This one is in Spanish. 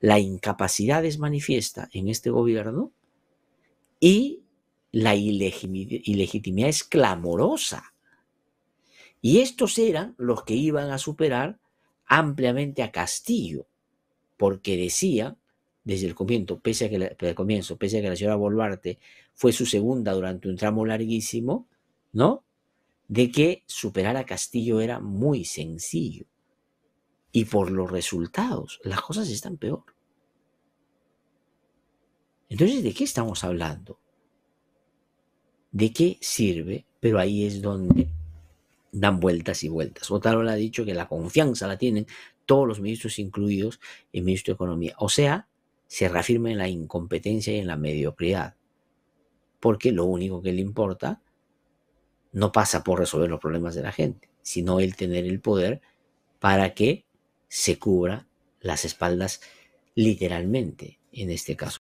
la incapacidad es manifiesta en este gobierno y la ilegitimidad es clamorosa. Y estos eran los que iban a superar ampliamente a Castillo, porque decía desde el comienzo, pese a que la, comienzo, pese a que la señora Boluarte fue su segunda durante un tramo larguísimo, ¿no? De que superar a Castillo era muy sencillo y por los resultados las cosas están peor. Entonces, ¿de qué estamos hablando? ¿De qué sirve? Pero ahí es donde dan vueltas y vueltas. le ha dicho que la confianza la tienen todos los ministros, incluidos el ministro de Economía. O sea, se reafirma en la incompetencia y en la mediocridad, porque lo único que le importa no pasa por resolver los problemas de la gente, sino el tener el poder para que se cubra las espaldas literalmente en este caso.